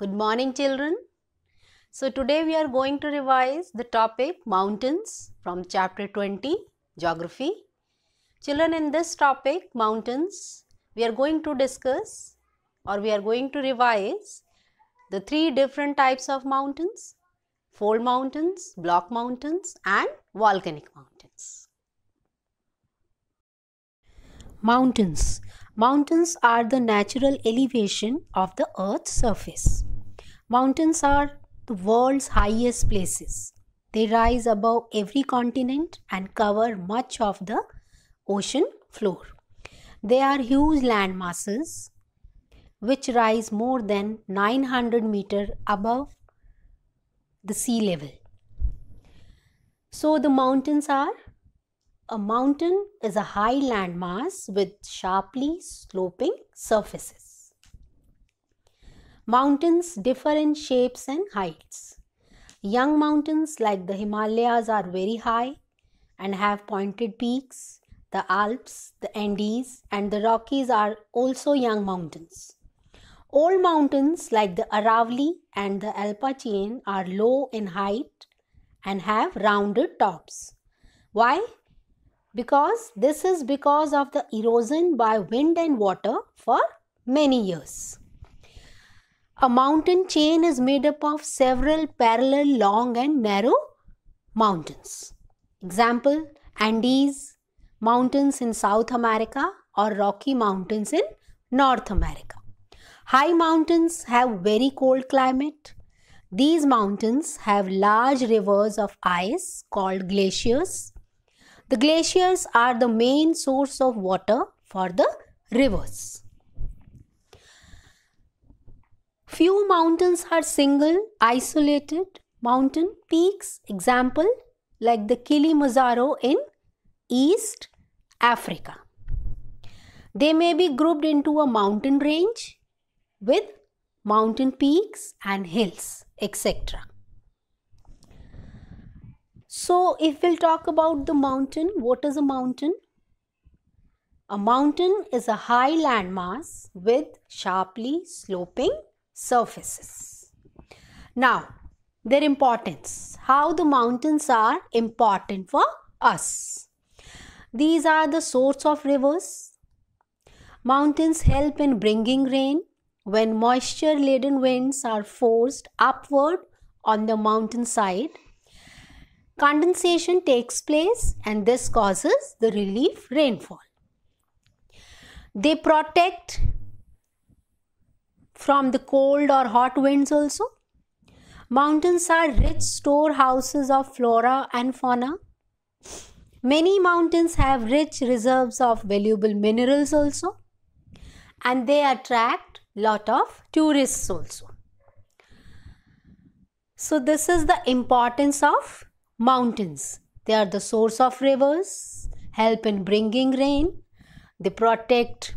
Good morning children. So today we are going to revise the topic mountains from chapter 20 geography. Children in this topic mountains we are going to discuss or we are going to revise the three different types of mountains. Fold mountains, block mountains and volcanic mountains. Mountains. Mountains are the natural elevation of the earth's surface. Mountains are the world's highest places. They rise above every continent and cover much of the ocean floor. They are huge land masses which rise more than 900 meter above the sea level. So the mountains are a mountain is a high landmass with sharply sloping surfaces. Mountains differ in shapes and heights. Young mountains like the Himalayas are very high and have pointed peaks. The Alps, the Andes, and the Rockies are also young mountains. Old mountains like the Aravalli and the Alpa chain are low in height and have rounded tops. Why? Because this is because of the erosion by wind and water for many years. A mountain chain is made up of several parallel long and narrow mountains. Example Andes mountains in South America or Rocky mountains in North America. High mountains have very cold climate. These mountains have large rivers of ice called glaciers. The glaciers are the main source of water for the rivers. Few mountains are single, isolated mountain peaks. Example like the Kilimanjaro in East Africa. They may be grouped into a mountain range with mountain peaks and hills, etc. So, if we'll talk about the mountain, what is a mountain? A mountain is a high landmass with sharply sloping surfaces. Now, their importance, how the mountains are important for us. These are the source of rivers. Mountains help in bringing rain when moisture laden winds are forced upward on the mountain side. Condensation takes place and this causes the relief rainfall. They protect from the cold or hot winds also. Mountains are rich storehouses of flora and fauna. Many mountains have rich reserves of valuable minerals also and they attract lot of tourists also. So this is the importance of mountains. They are the source of rivers, help in bringing rain, they protect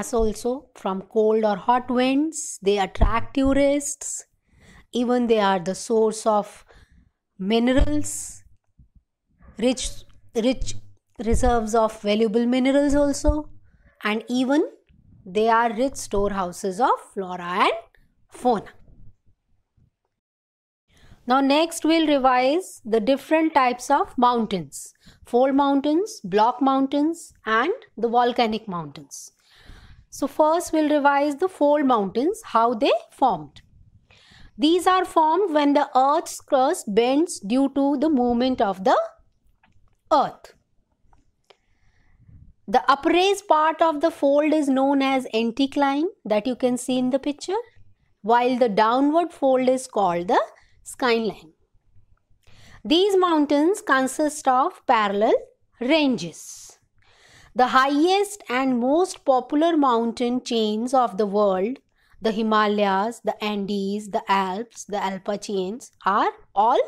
us also from cold or hot winds. They attract tourists. Even they are the source of minerals, rich, rich reserves of valuable minerals also. And even they are rich storehouses of flora and fauna. Now next we'll revise the different types of mountains. Fold mountains, block mountains and the volcanic mountains. So first we'll revise the fold mountains, how they formed. These are formed when the earth's crust bends due to the movement of the earth. The upraised part of the fold is known as anticline that you can see in the picture while the downward fold is called the skyline. These mountains consist of parallel ranges. The highest and most popular mountain chains of the world, the Himalayas, the Andes, the Alps, the Alpa chains, are all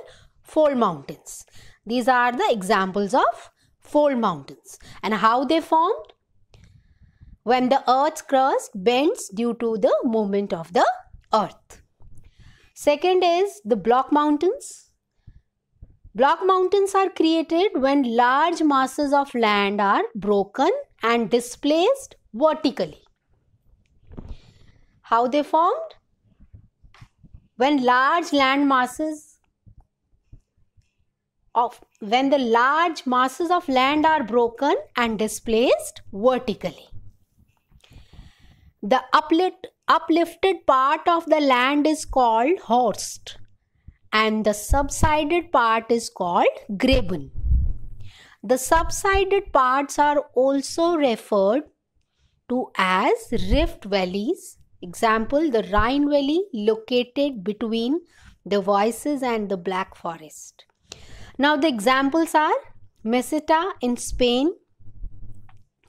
fold mountains. These are the examples of fold mountains. And how they formed? When the earth's crust bends due to the movement of the earth. Second is the block mountains. Block mountains are created when large masses of land are broken and displaced vertically. How they formed? When large land masses of when the large masses of land are broken and displaced vertically. The uplift, uplifted part of the land is called horst and the subsided part is called graben. The subsided parts are also referred to as rift valleys. Example, the Rhine Valley located between the Voices and the Black Forest. Now the examples are Meseta in Spain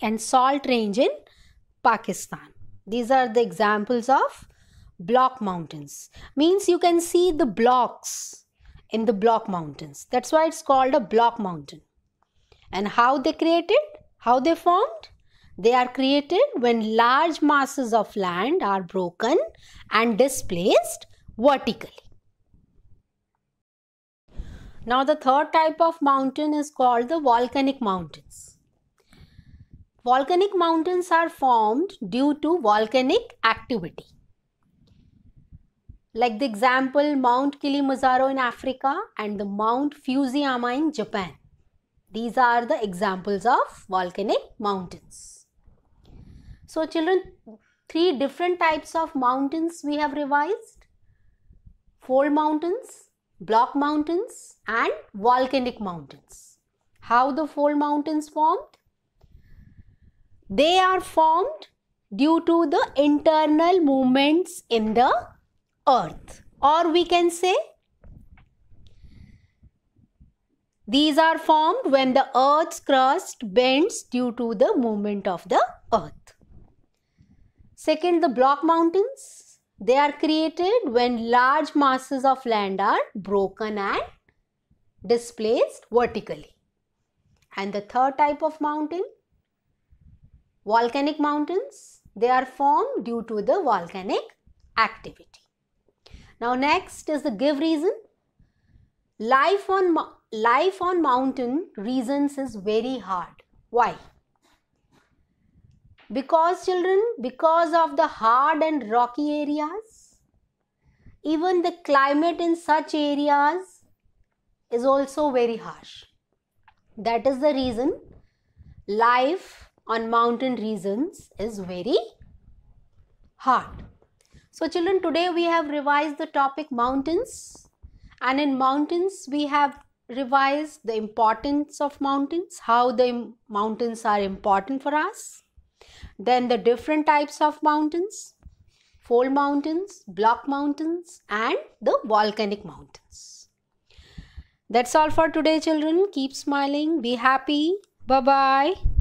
and Salt Range in Pakistan. These are the examples of block mountains means you can see the blocks in the block mountains that's why it's called a block mountain and how they created how they formed they are created when large masses of land are broken and displaced vertically now the third type of mountain is called the volcanic mountains. Volcanic mountains are formed due to volcanic activity like the example Mount Kilimanjaro in Africa and the Mount Fusiyama in Japan. These are the examples of volcanic mountains. So children, three different types of mountains we have revised. Fold mountains, block mountains and volcanic mountains. How the fold mountains formed? They are formed due to the internal movements in the earth or we can say these are formed when the earth's crust bends due to the movement of the earth. Second, the block mountains. They are created when large masses of land are broken and displaced vertically. And the third type of mountain, volcanic mountains. They are formed due to the volcanic activity. Now next is the give reason. Life on, life on mountain reasons is very hard. Why? Because children, because of the hard and rocky areas, even the climate in such areas is also very harsh. That is the reason life on mountain reasons is very hard. So children today we have revised the topic mountains and in mountains we have revised the importance of mountains, how the mountains are important for us, then the different types of mountains, fold mountains, block mountains and the volcanic mountains. That's all for today children. Keep smiling, be happy. Bye-bye.